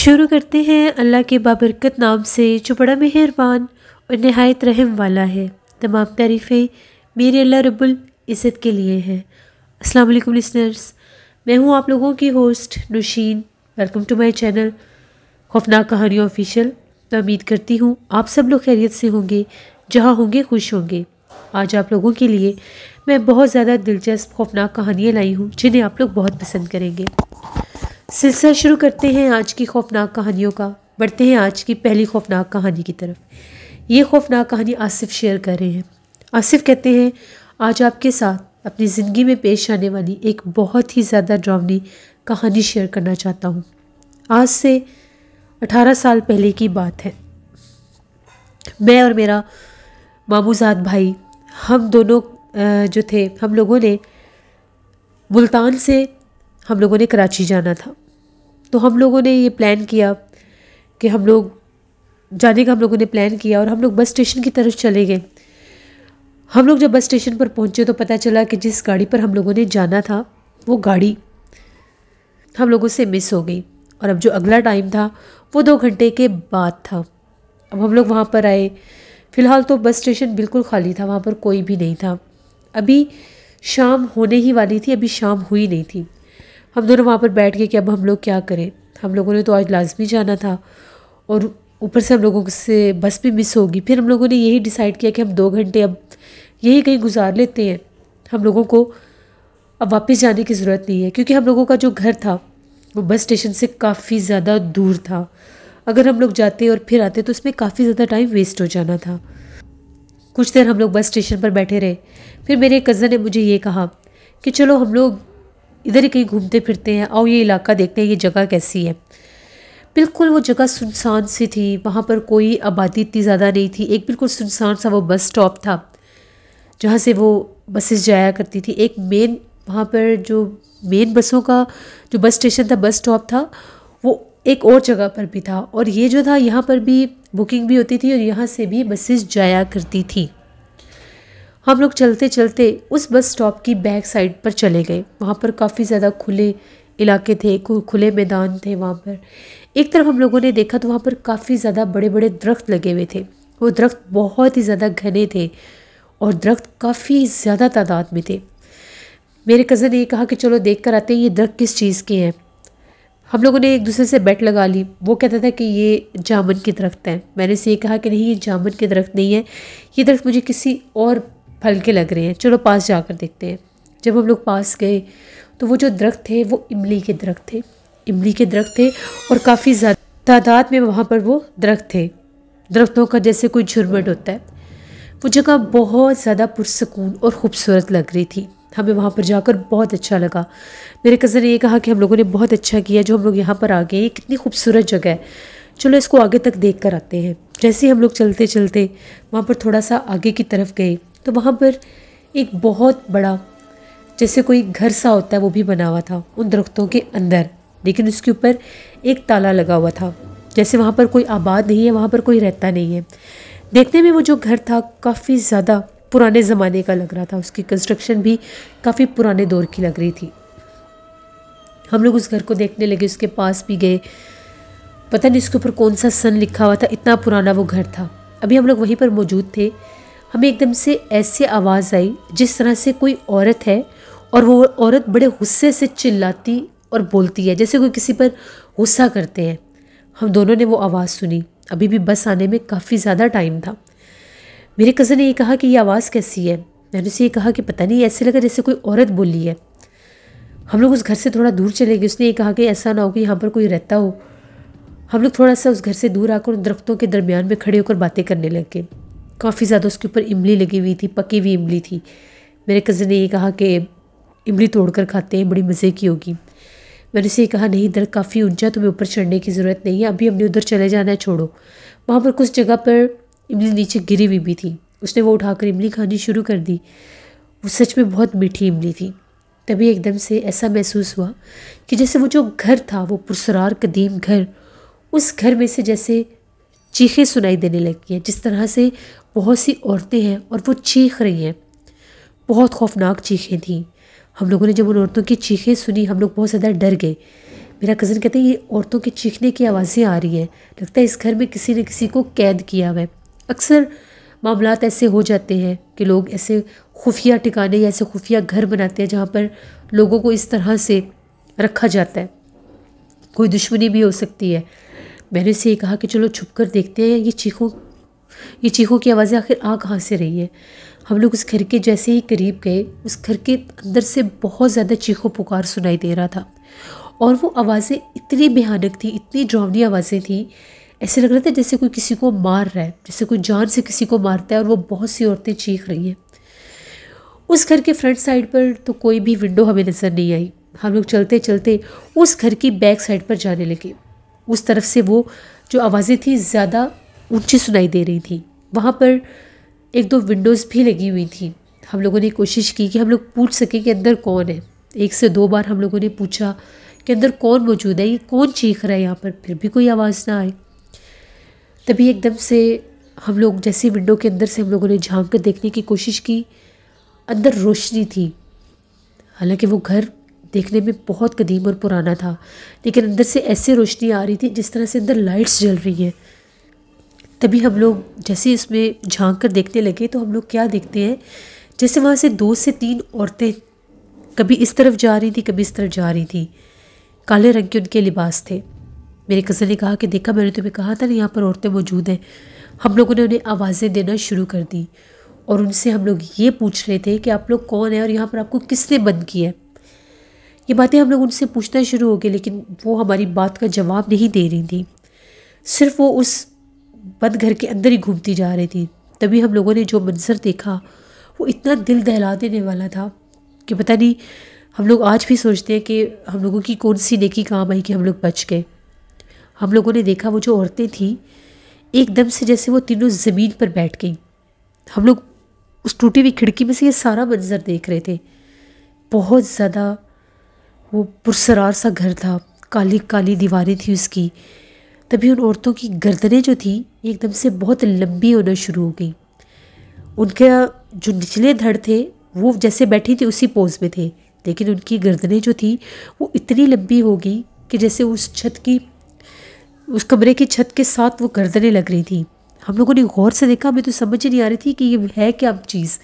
शुरू करते हैं अल्लाह के बाबरकत नाम से जो बड़ा मेहरबान और नहायत रहम वाला है तमाम तारीफ़ें मेरे अल्लाह रब्बुल इज़्ज़त के लिए हैं अस्सलाम वालेकुम लिसनर्स मैं हूँ आप लोगों की host Nusheen welcome to my channel खौफनाक कहानियों ऑफिशियल मैं उम्मीद करती हूँ आप सब लोग खैरियत से होंगे जहाँ होंगे खुश होंगे आज आप लोगों के लिए मैं बहुत ज़्यादा दिलचस्प खौफनाक कहानियाँ लाई हूँ जिन्हें आप लोग बहुत पसंद करेंगे सिलसिला शुरू करते हैं आज की खौफनाक कहानियों का बढ़ते हैं आज की पहली खौफनाक कहानी की तरफ ये खौफनाक कहानी आसिफ शेयर कर रहे हैं आसिफ कहते हैं आज आपके साथ अपनी ज़िंदगी में पेश आने वाली एक बहुत ही ज़्यादा ड्रामनी कहानी शेयर करना चाहता हूँ आज से 18 साल पहले की बात है मैं और मेरा मामूजाद भाई हम दोनों जो थे हम लोगों ने मुल्तान से हम लोगों ने कराची जाना था तो हम लोगों ने ये प्लान किया कि हम लोग जाने का हम लोगों ने प्लान किया और हम लोग बस स्टेशन की तरफ चले गए हम लोग जब बस स्टेशन पर पहुंचे तो पता चला कि जिस गाड़ी पर हम लोगों ने जाना था वो गाड़ी हम लोगों से मिस हो गई और अब जो अगला टाइम था वो दो घंटे के बाद था अब हम लोग वहाँ पर आए फ़िलहाल तो बस स्टेशन बिल्कुल खाली था वहाँ पर कोई भी नहीं था अभी शाम होने ही वाली थी अभी शाम हुई नहीं थी हम दोनों वहाँ पर बैठ गए कि अब हम लोग क्या करें हम लोगों ने तो आज लाजमी जाना था और ऊपर से हम लोगों से बस भी मिस होगी फिर हम लोगों ने यही डिसाइड किया कि हम दो घंटे अब यही कहीं गुजार लेते हैं हम लोगों को अब वापस जाने की ज़रूरत नहीं है क्योंकि हम लोगों का जो घर था वो बस स्टेशन से काफ़ी ज़्यादा दूर था अगर हम लोग जाते और फिर आते तो उसमें काफ़ी ज़्यादा टाइम वेस्ट हो जाना था कुछ देर हम लोग बस स्टेशन पर बैठे रहे फिर मेरे कज़न ने मुझे ये कहा कि चलो हम लोग इधर ही कहीं घूमते फिरते हैं आओ ये इलाका देखते हैं ये जगह कैसी है बिल्कुल वो जगह सुनसान सी थी वहाँ पर कोई आबादी इतनी ज़्यादा नहीं थी एक बिल्कुल सुनसान सा वो बस स्टॉप था जहाँ से वो बसेस जाया करती थी एक मेन वहाँ पर जो मेन बसों का जो बस स्टेशन था बस स्टॉप था वो एक और जगह पर भी था और ये जो था यहाँ पर भी बुकिंग भी होती थी और यहाँ से भी बसेस जाया करती थी हम लोग चलते चलते उस बस स्टॉप की बैक साइड पर चले गए वहाँ पर काफ़ी ज़्यादा खुले इलाके थे खुले मैदान थे वहाँ पर एक तरफ हम लोगों ने देखा तो वहाँ पर काफ़ी ज़्यादा बड़े बड़े दरख्त लगे हुए थे वो दरख्त बहुत ही ज़्यादा घने थे और दरख्त काफ़ी ज़्यादा तादाद में थे मेरे कज़न ने ये कहा कि चलो देख कर आते हैं ये दरख्त किस चीज़ के हैं हम लोगों ने एक दूसरे से बैट लगा ली वो कहता था कि ये जामन के दरख्त हैं मैंने से ये कहा कि नहीं ये जामन के दरख्त नहीं है ये दरख्त मुझे किसी और फलके लग रहे हैं चलो पास जाकर देखते हैं जब हम लोग पास गए तो वो जो दरख्त थे वो इमली के दरख्त थे इमली के दरख्त थे और काफ़ी ज़्यादा तादाद में वहाँ पर वो दरख्त थे दरख्तों का जैसे कोई झुरमट होता है वो जगह बहुत ज़्यादा पुरसकून और ख़ूबसूरत लग रही थी हमें वहाँ पर जाकर बहुत अच्छा लगा मेरे कज़न ने ये कहा कि हम लोगों ने बहुत अच्छा किया जो हम लोग यहाँ पर आ गए कितनी खूबसूरत जगह है चलो इसको आगे तक देख कर आते हैं जैसे ही हम लोग चलते चलते वहाँ पर थोड़ा सा आगे की तरफ गए तो वहाँ पर एक बहुत बड़ा जैसे कोई घर सा होता है वो भी बना हुआ था उन दरख्तों के अंदर लेकिन उसके ऊपर एक ताला लगा हुआ था जैसे वहाँ पर कोई आबाद नहीं है वहाँ पर कोई रहता नहीं है देखने में वो जो घर था काफ़ी ज़्यादा पुराने ज़माने का लग रहा था उसकी कंस्ट्रक्शन भी काफ़ी पुराने दौर की लग रही थी हम लोग उस घर को देखने लगे उसके पास भी गए पता नहीं इसके ऊपर कौन सा सन लिखा हुआ था इतना पुराना वो घर था अभी हम लोग वहीं पर मौजूद थे हमें एकदम से ऐसी आवाज़ आई जिस तरह से कोई औरत है और वो औरत बड़े गुस्से से चिल्लाती और बोलती है जैसे कोई किसी पर गुस्सा करते हैं हम दोनों ने वो आवाज़ सुनी अभी भी बस आने में काफ़ी ज़्यादा टाइम था मेरे कज़न ने ये कहा कि ये आवाज़ कैसी है मैंने उसे ये कहा कि पता नहीं ऐसे लगा जैसे कोई औरत बोली है हम लोग उस घर से थोड़ा दूर चले गए उसने ये कहा कि ऐसा ना हो कि यहाँ पर कोई रहता हो हम लोग थोड़ा सा उस घर से दूर आकर उन दरख्तों के दरमियान में खड़े होकर बातें करने लग गए काफ़ी ज़्यादा उसके ऊपर इमली लगी हुई थी पकी हुई इमली थी मेरे कज़न ने ये कहा कि इमली तोड़ कर खाते हैं बड़ी मज़े की होगी मैंने उसे कहा नहीं इधर काफ़ी ऊंचा तुम्हें ऊपर चढ़ने की ज़रूरत नहीं है अभी हमने उधर चले जाना है छोड़ो वहाँ पर कुछ जगह पर इमली नीचे गिरी हुई भी थी उसने वो उठाकर इमली खानी शुरू कर दी वो सच में बहुत मीठी इमली थी तभी एकदम से ऐसा महसूस हुआ कि जैसे वो जो घर था वो पुरसरार कदीम घर उस घर में से जैसे चीखें सुनाई देने लगी हैं जिस तरह से बहुत सी औरतें हैं और वो चीख रही हैं बहुत खौफनाक चीखें थीं हम लोगों ने जब उन औरतों की चीखें सुनी हम लोग बहुत ज़्यादा डर गए मेरा कज़न कहते हैं ये औरतों के चीखने की आवाज़ें आ रही हैं लगता है इस घर में किसी ने किसी को कैद किया हुआ है अक्सर मामला ऐसे हो जाते हैं कि लोग ऐसे खुफिया ठिकाने या ऐसे खुफिया घर बनाते हैं जहाँ पर लोगों को इस तरह से रखा जाता है कोई दुश्मनी भी हो सकती है मैंने उसे ये कहा कि चलो छुप कर देखते हैं ये चीखों ये चीखों की आवाज़ें आखिर आ कहाँ से रही है हम लोग उस घर के जैसे ही करीब गए उस घर के अंदर से बहुत ज़्यादा चीखों पुकार सुनाई दे रहा था और वो आवाज़ें इतनी भयानक थी इतनी ड्रावनी आवाज़ें थी ऐसे लग रहा था जैसे कोई किसी को मार रहा है जैसे कोई जान से किसी को मारता है और वो बहुत सी औरतें चीख रही हैं उस घर के फ्रंट साइड पर तो कोई भी विंडो हमें नज़र नहीं आई हम लोग चलते चलते उस घर की बैक साइड पर जाने लगे उस तरफ से वो जो आवाज़ें थी ज़्यादा ऊंची सुनाई दे रही थी वहाँ पर एक दो विंडोज़ भी लगी हुई थी हम लोगों ने कोशिश की कि हम लोग पूछ सकें कि अंदर कौन है एक से दो बार हम लोगों ने पूछा कि अंदर कौन मौजूद है ये कौन चीख रहा है यहाँ पर फिर भी कोई आवाज़ ना आए तभी एकदम से हम लोग जैसे विंडो के अंदर से हम लोगों ने झांक कर देखने की कोशिश की अंदर रोशनी थी हालांकि वो घर देखने में बहुत कदीम और पुराना था लेकिन अंदर से ऐसी रोशनी आ रही थी जिस तरह से अंदर लाइट्स जल रही हैं तभी हम लोग जैसे इसमें झांक कर देखने लगे तो हम लोग क्या देखते हैं जैसे वहाँ से दो से तीन औरतें कभी इस तरफ जा रही थी कभी इस तरफ जा रही थी काले रंग के उनके लिबास थे मेरे कज़न ने कहा कि देखा मैंने तुम्हें कहा था ना यहाँ पर औरतें मौजूद हैं हम लोगों ने उन्हें आवाज़ें देना शुरू कर दी और उनसे हम लोग ये पूछ रहे थे कि आप लोग कौन है और यहाँ पर आपको किसने बंद किया है ये बातें हम लोग उनसे पूछना शुरू हो गए लेकिन वो हमारी बात का जवाब नहीं दे रही थी सिर्फ वो उस बंद घर के अंदर ही घूमती जा रही थी तभी हम लोगों ने जो मंजर देखा वो इतना दिल दहला देने वाला था कि पता नहीं हम लोग आज भी सोचते हैं कि हम लोगों की कौन सी नेकी काम आई कि हम लोग बच गए हम लोगों ने देखा वो जो औरतें थीं एकदम से जैसे वो तीनों ज़मीन पर बैठ गई हम लोग उस टूटी हुई खिड़की में से ये सारा मंजर देख रहे थे बहुत ज़्यादा वो पुरसरार सा घर था काली काली दीवारें थी उसकी तभी उन औरतों की गर्दनें जो थी एकदम से बहुत लंबी होना शुरू हो गई उनके जो निचले धड़ थे वो जैसे बैठी थी उसी पोज में थे लेकिन उनकी गर्दनें जो थी वो इतनी लंबी हो गई कि जैसे उस छत की उस कमरे की छत के साथ वो गर्दनें लग रही थी हम लोगों ने गौर से देखा हमें तो समझ ही नहीं आ रही थी कि ये है क्या चीज़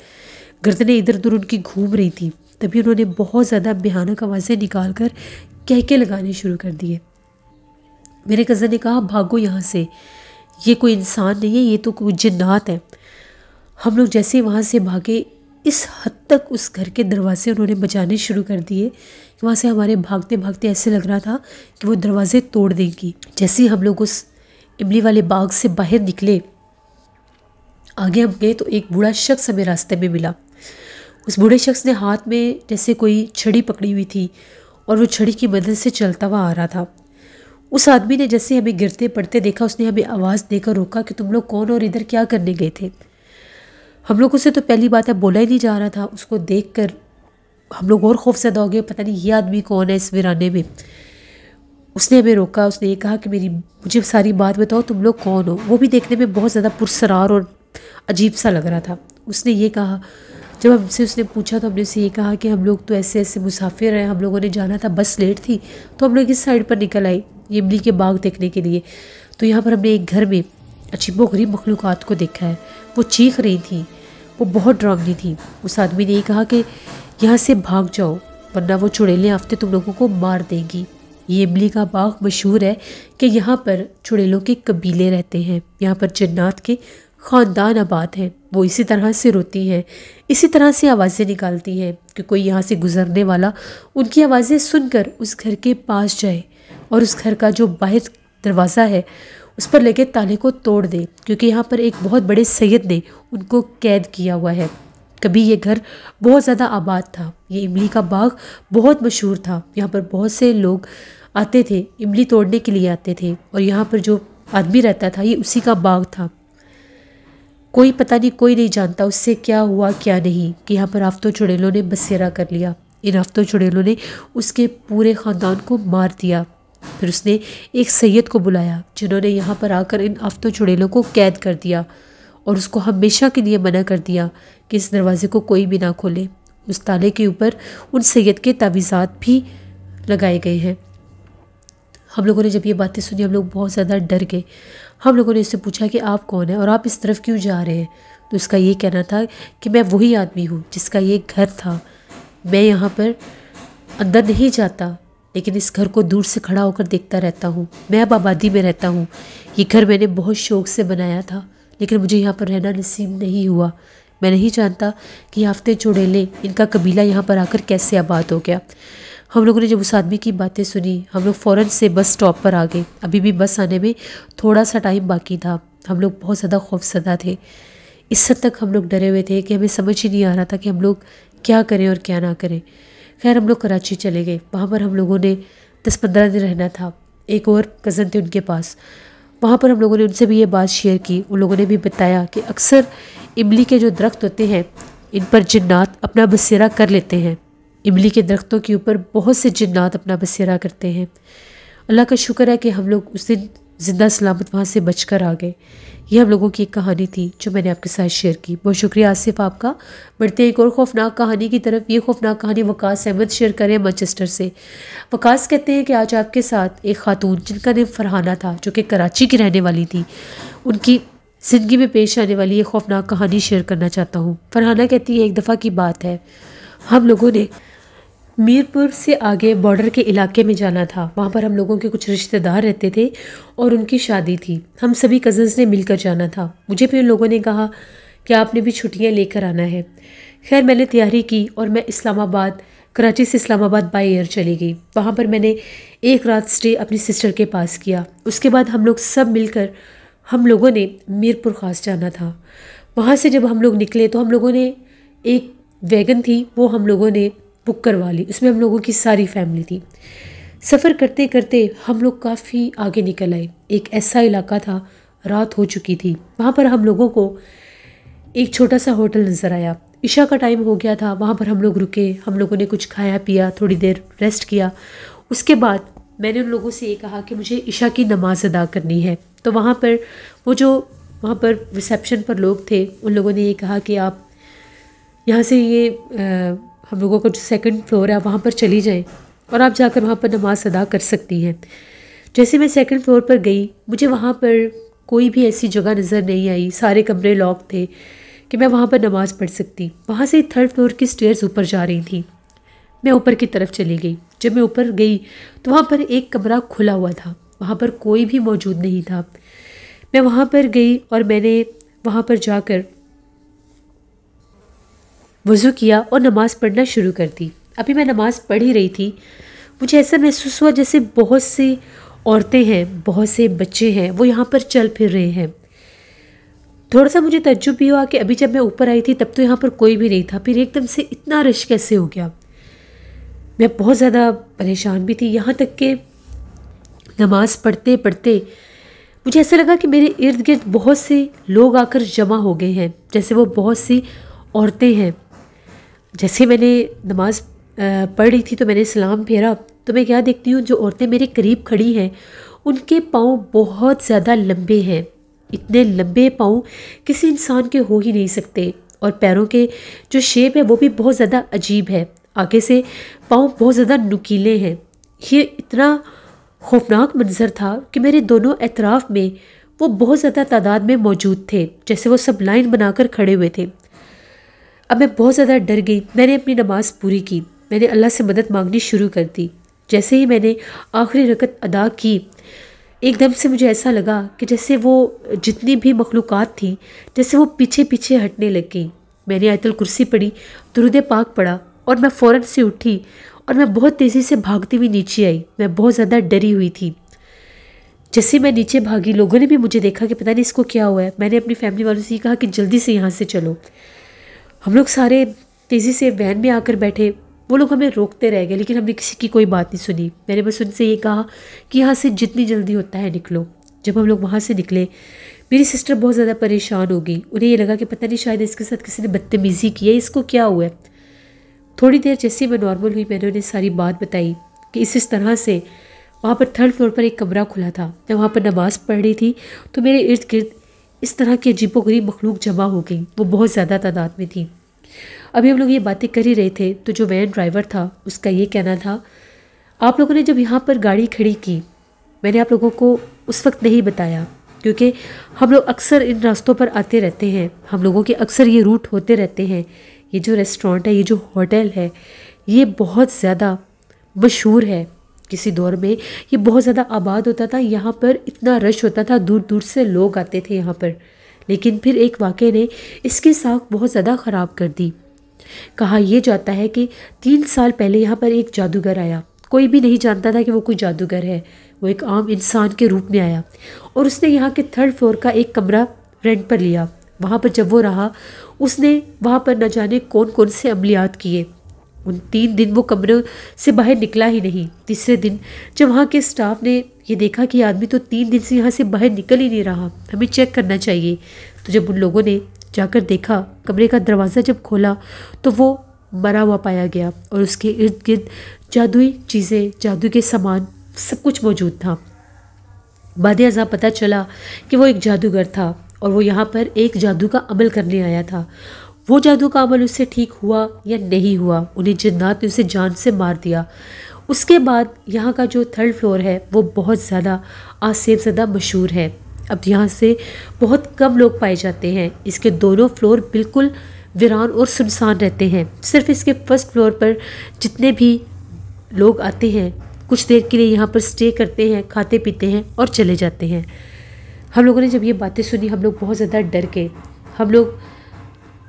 गर्दनें इधर उधर उनकी घूम रही थी तभी उन्होंने बहुत ज़्यादा भयानक आवाज़ें निकाल कर कहके लगाने शुरू कर दिए मेरे कज़न ने कहा भागो यहाँ से ये कोई इंसान नहीं है ये तो कोई जन्नात है हम लोग जैसे वहाँ से भागे इस हद तक उस घर के दरवाजे उन्होंने बजाने शुरू कर दिए कि वहाँ से हमारे भागते भागते ऐसे लग रहा था कि वो दरवाज़े तोड़ देंगी जैसे ही हम लोग उस इमली वाले बाग से बाहर निकले आगे हम गए तो एक बूढ़ा शख्स हमें रास्ते में मिला उस बूढ़े शख्स ने हाथ में जैसे कोई छड़ी पकड़ी हुई थी और वो छड़ी की मदद से चलता हुआ आ रहा था उस आदमी ने जैसे हमें गिरते पड़ते देखा उसने हमें आवाज़ देकर रोका कि तुम लोग कौन और इधर क्या करने गए थे हम लोगों से तो पहली बात है बोला ही नहीं जा रहा था उसको देख कर हम लोग और खौफजदा हो गए पता नहीं ये आदमी कौन है इस वीराने में उसने हमें रोका उसने ये कहा कि मेरी मुझे सारी बात बताओ तुम लोग कौन हो वो भी देखने में बहुत ज़्यादा पुरसरार और अजीब सा लग रहा था उसने ये कहा जब हमसे उसने पूछा तो हमने उससे ये कहा कि हम लोग तो ऐसे ऐसे मुसाफिर हैं हम लोगों ने जाना था बस लेट थी तो हम लोग इस साइड पर निकल आए इमली के बाग देखने के लिए तो यहाँ पर हमने एक घर में अच्छी बोगरी मखलूक को देखा है वो चीख रही थी वो बहुत ड्रामी थी उस आदमी ने ये कहा कि यहाँ से भाग जाओ वरना वो चुड़ैलें हफ्ते तुम लोगों को मार देंगी ये इमली का बाग मशहूर है कि यहाँ पर चुड़ैलों के कबीले रहते हैं यहाँ पर जन्नात के ख़ानदान आबाद है वो इसी तरह से रोती हैं इसी तरह से आवाज़ें निकालती हैं कि कोई यहाँ से गुज़रने वाला उनकी आवाज़ें सुनकर उस घर के पास जाए और उस घर का जो बाहर दरवाज़ा है उस पर लगे ताले को तोड़ दे क्योंकि यहाँ पर एक बहुत बड़े सैद ने उनको कैद किया हुआ है कभी ये घर बहुत ज़्यादा आबाद था ये इमली का बाग बहुत मशहूर था यहाँ पर बहुत से लोग आते थे इमली तोड़ने के लिए आते थे और यहाँ पर जो आदमी रहता था ये उसी का बाग था कोई पता नहीं कोई नहीं जानता उससे क्या हुआ क्या नहीं कि यहाँ पर आफ्तों चुड़ैलों ने बसेरा कर लिया इन आफ्तों चुड़ैलों ने उसके पूरे ख़ानदान को मार दिया फिर उसने एक सैयद को बुलाया जिन्होंने यहाँ पर आकर इन आफ्तों चुड़ैलों को कैद कर दिया और उसको हमेशा के लिए मना कर दिया कि इस दरवाज़े को कोई भी ना खोले उस ताले के ऊपर उन सैयद के तावीज़ात भी लगाए गए हैं हम लोगों ने जब ये बातें सुनी हम लोग बहुत ज़्यादा डर गए हम लोगों ने उससे पूछा कि आप कौन है और आप इस तरफ क्यों जा रहे हैं तो उसका ये कहना था कि मैं वही आदमी हूँ जिसका ये घर था मैं यहाँ पर अंदर नहीं जाता लेकिन इस घर को दूर से खड़ा होकर देखता रहता हूँ मैं अब आबादी में रहता हूँ ये घर मैंने बहुत शौक से बनाया था लेकिन मुझे यहाँ पर रहना नसीब नहीं हुआ मैं नहीं जानता कि हफ्ते चुड़ेले इनका कबीला यहाँ पर आकर कैसे आबाद हो गया हम लोगों ने जब उस आदमी की बातें सुनी हम लोग फ़ौर से बस स्टॉप पर आ गए अभी भी बस आने में थोड़ा सा टाइम बाकी था हम लोग बहुत ज़्यादा खौफसदा थे इस हद तक हम लोग डरे हुए थे कि हमें समझ ही नहीं आ रहा था कि हम लोग क्या करें और क्या ना करें खैर हम लोग कराची चले गए वहाँ पर हम लोगों ने दस पंद्रह दिन रहना था एक और कज़न थे उनके पास वहाँ पर हम लोगों ने उनसे भी ये बात शेयर की उन लोगों ने भी बताया कि अक्सर इमली के जो दरख्त होते हैं इन पर जन्नात अपना बसेरा कर लेते हैं इमली के दरख्तों के ऊपर बहुत से जन्नात अपना बसेरा करते हैं अल्लाह का शुक्र है कि हम लोग उस दिन ज़िंदा सलामत वहाँ से बच कर आ गए यह हम लोगों की एक कहानी थी जो मैंने आपके साथ शेयर की बहुत शुक्रिया आसिफ आपका बढ़ते हैं एक और खौफनाक कहानी की तरफ ये खौफनाक कहानी वकास अहमद शेयर करें मैनचेस्टर से वकास कहते हैं कि आज आपके साथ एक खातून जिनका नाम फरहाना था जो कि कराची की रहने वाली थी उनकी ज़िंदगी में पेश आने वाली ये खौफनाक कहानी शेयर करना चाहता हूँ फरहाना कहती है एक दफ़ा की बात है हम लोगों ने मीरपुर से आगे बॉर्डर के इलाके में जाना था वहाँ पर हम लोगों के कुछ रिश्तेदार रहते थे और उनकी शादी थी हम सभी कज़न्स ने मिलकर जाना था मुझे भी उन लोगों ने कहा कि आपने भी छुट्टियाँ लेकर आना है खैर मैंने तैयारी की और मैं इस्लामाबाद कराची से इस्लामाबाद बाई एयर चली गई वहाँ पर मैंने एक रात स्टे अपनी सिस्टर के पास किया उसके बाद हम लोग सब मिलकर हम लोगों ने मीरपुर खास जाना था वहाँ से जब हम लोग निकले तो हम लोगों ने एक वैगन थी वो हम लोगों ने बुक करवा ली उसमें हम लोगों की सारी फैमिली थी सफ़र करते करते हम लोग काफ़ी आगे निकल आए एक ऐसा इलाका था रात हो चुकी थी वहाँ पर हम लोगों को एक छोटा सा होटल नज़र आया ईशा का टाइम हो गया था वहाँ पर हम लोग रुके हम लोगों ने कुछ खाया पिया थोड़ी देर रेस्ट किया उसके बाद मैंने उन लोगों से ये कहा कि मुझे ईशा की नमाज़ अदा करनी है तो वहाँ पर वो जो वहाँ पर रिसेप्शन पर लोग थे उन लोगों ने ये कहा कि आप यहाँ से ये आ, हम लोगों का जो सेकंड फ्लोर है वहाँ पर चली जाएँ और आप जाकर वहाँ पर नमाज़ अदा कर सकती हैं जैसे मैं सेकंड फ्लोर पर गई मुझे वहाँ पर कोई भी ऐसी जगह नज़र नहीं आई सारे कमरे लॉक थे कि मैं वहाँ पर नमाज़ पढ़ सकती वहाँ से थर्ड फ्लोर की स्टेयर्स ऊपर जा रही थी मैं ऊपर की तरफ चली गई जब मैं ऊपर गई तो वहाँ पर एक कमरा खुला हुआ था वहाँ पर कोई भी मौजूद नहीं था मैं वहाँ पर गई और मैंने वहाँ पर जाकर वज़ू किया और नमाज़ पढ़ना शुरू कर दी अभी मैं नमाज़ पढ़ ही रही थी मुझे ऐसा महसूस हुआ जैसे बहुत सी औरतें हैं बहुत से बच्चे हैं वो यहाँ पर चल फिर रहे हैं थोड़ा सा मुझे तजुब भी हुआ कि अभी जब मैं ऊपर आई थी तब तो यहाँ पर कोई भी नहीं था फिर एकदम से इतना रश कैसे हो गया मैं बहुत ज़्यादा परेशान भी थी यहाँ तक कि नमाज़ पढ़ते पढ़ते मुझे ऐसा लगा कि मेरे इर्द गिर्द बहुत से लोग आकर जमा हो गए हैं जैसे वो बहुत सी औरतें हैं जैसे मैंने नमाज़ पढ़ रही थी तो मैंने सलाम फेरा तो मैं क्या देखती हूँ जो औरतें मेरे करीब खड़ी हैं उनके पाँव बहुत ज़्यादा लंबे हैं इतने लंबे पाँव किसी इंसान के हो ही नहीं सकते और पैरों के जो शेप है वो भी बहुत ज़्यादा अजीब है आगे से पाँव बहुत ज़्यादा नुकीले हैं ये इतना खौफनाक मंजर था कि मेरे दोनों एतराफ़ में वो बहुत ज़्यादा तादाद में मौजूद थे जैसे वो सब लाइन बनाकर खड़े हुए थे अब मैं बहुत ज़्यादा डर गई मैंने अपनी नमाज़ पूरी की मैंने अल्लाह से मदद मांगनी शुरू कर दी जैसे ही मैंने आखिरी रकत अदा की एकदम से मुझे ऐसा लगा कि जैसे वो जितनी भी मखलूक थी जैसे वो पीछे पीछे हटने लग गई मैंने आयतुल कुर्सी पढ़ी दुरुद पाक पढ़ा और मैं फ़ौर से उठी और मैं बहुत तेज़ी से भागती हुई नीचे आई मैं बहुत ज़्यादा डरी हुई थी जैसे मैं नीचे भागी लोगों ने भी मुझे देखा कि पता नहीं इसको क्या हुआ है मैंने अपनी फैमिली वालों से कहा कि जल्दी से यहाँ से चलो हम लोग सारे तेज़ी से वैन में आकर बैठे वो लोग हमें रोकते रह गए लेकिन हमने किसी की कोई बात नहीं सुनी मैंने बस उनसे ये कहा कि यहाँ से जितनी जल्दी होता है निकलो जब हम लोग वहाँ से निकले मेरी सिस्टर बहुत ज़्यादा परेशान हो गई उन्हें ये लगा कि पता नहीं शायद इसके साथ किसी ने बदतमीज़ी की है इसको क्या हुआ है थोड़ी देर जैसे मैं नॉर्मल हुई मैंने उन्हें सारी बात बताई कि इस इस तरह से वहाँ पर थर्ड फ्लोर पर एक कमरा खुला था मैं वहाँ पर नमाज़ पढ़ रही थी तो मेरे इर्द गिर्द इस तरह की अजीबो गरीब मखलूक जमा हो गई वो बहुत ज़्यादा तादाद में थी अभी हम लोग ये बातें कर ही रहे थे तो जो वैन ड्राइवर था उसका ये कहना था आप लोगों ने जब यहाँ पर गाड़ी खड़ी की मैंने आप लोगों को उस वक्त नहीं बताया क्योंकि हम लोग अक्सर इन रास्तों पर आते रहते हैं हम लोगों के अक्सर ये रूट होते रहते हैं ये जो रेस्टोरेंट है ये जो होटल है ये बहुत ज़्यादा मशहूर है किसी दौर में ये बहुत ज़्यादा आबाद होता था यहाँ पर इतना रश होता था दूर दूर से लोग आते थे यहाँ पर लेकिन फिर एक वाक़े ने इसकी साख बहुत ज़्यादा ख़राब कर दी कहा यह जाता है कि तीन साल पहले यहाँ पर एक जादूगर आया कोई भी नहीं जानता था कि वो कोई जादूगर है वो एक आम इंसान के रूप में आया और उसने यहाँ के थर्ड फ्लोर का एक कमरा रेंट पर लिया वहाँ पर जब वो रहा उसने वहाँ पर न जाने कौन कौन से अमलियात किए उन तीन दिन वो कमरे से बाहर निकला ही नहीं तीसरे दिन जब वहाँ के स्टाफ ने ये देखा कि आदमी तो तीन दिन से यहाँ से बाहर निकल ही नहीं रहा हमें चेक करना चाहिए तो जब उन लोगों ने जाकर देखा कमरे का दरवाज़ा जब खोला तो वो मरा हुआ पाया गया और उसके इर्द गिर्द जादुई चीज़ें जादू के सामान सब कुछ मौजूद था बाद अजा पता चला कि वो एक जादूगर था और वो यहाँ पर एक जादू का अमल करने आया था वो जादू का अमल उससे ठीक हुआ या नहीं हुआ उन्हें जन्नात ने उसे जान से मार दिया उसके बाद यहाँ का जो थर्ड फ्लोर है वो बहुत ज़्यादा आसेब ज़्यादा मशहूर है अब यहाँ से बहुत कम लोग पाए जाते हैं इसके दोनों फ्लोर बिल्कुल वीरान और सुनसान रहते हैं सिर्फ इसके फर्स्ट फ्लोर पर जितने भी लोग आते हैं कुछ देर के लिए यहाँ पर स्टे करते हैं खाते पीते हैं और चले जाते हैं हम लोगों ने जब ये बातें सुनी हम लोग बहुत ज़्यादा डर गए हम लोग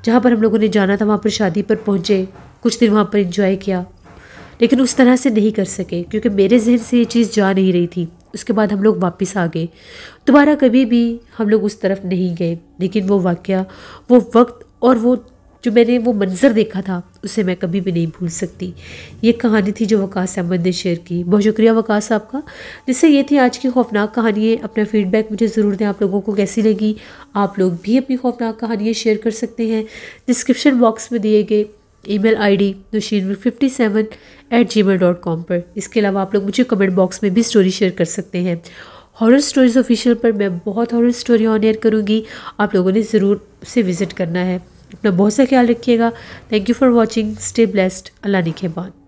जहाँ पर हम लोगों ने जाना था वहाँ पर शादी पर पहुँचे कुछ दिन वहाँ पर इंजॉय किया लेकिन उस तरह से नहीं कर सके क्योंकि मेरे जहन से ये चीज़ जा नहीं रही थी उसके बाद हम लोग वापस आ गए दोबारा कभी भी हम लोग उस तरफ नहीं गए लेकिन वो वाक़ वो वक्त और वो जो मैंने वो मंज़र देखा था उसे मैं कभी भी नहीं भूल सकती ये कहानी थी जो वकास अहमद ने शेयर की बहुत शुक्रिया वकास साहब का जिससे ये थी आज की खौफनाक कहानियाँ अपना फीडबैक मुझे ज़रूर दें आप लोगों को कैसी लगी आप लोग भी अपनी खौफनाक कहानियाँ शेयर कर सकते हैं डिस्क्रिप्शन बॉक्स में दिए गए email I D fifty seven eight Gmail dot com पर इसके अलावा आप लोग मुझे कमेंट बॉक्स में भी स्टोरी शेयर कर सकते हैं हॉरर स्टोरीज़ ऑफिशियल पर मैं बहुत हॉरर स्टोरी ऑन एयर करूँगी आप लोगों ने ज़रूर उसे विज़िट करना है अपना बहुत सा ख्याल रखिएगा thank you for watching stay blessed Allah ने के बाद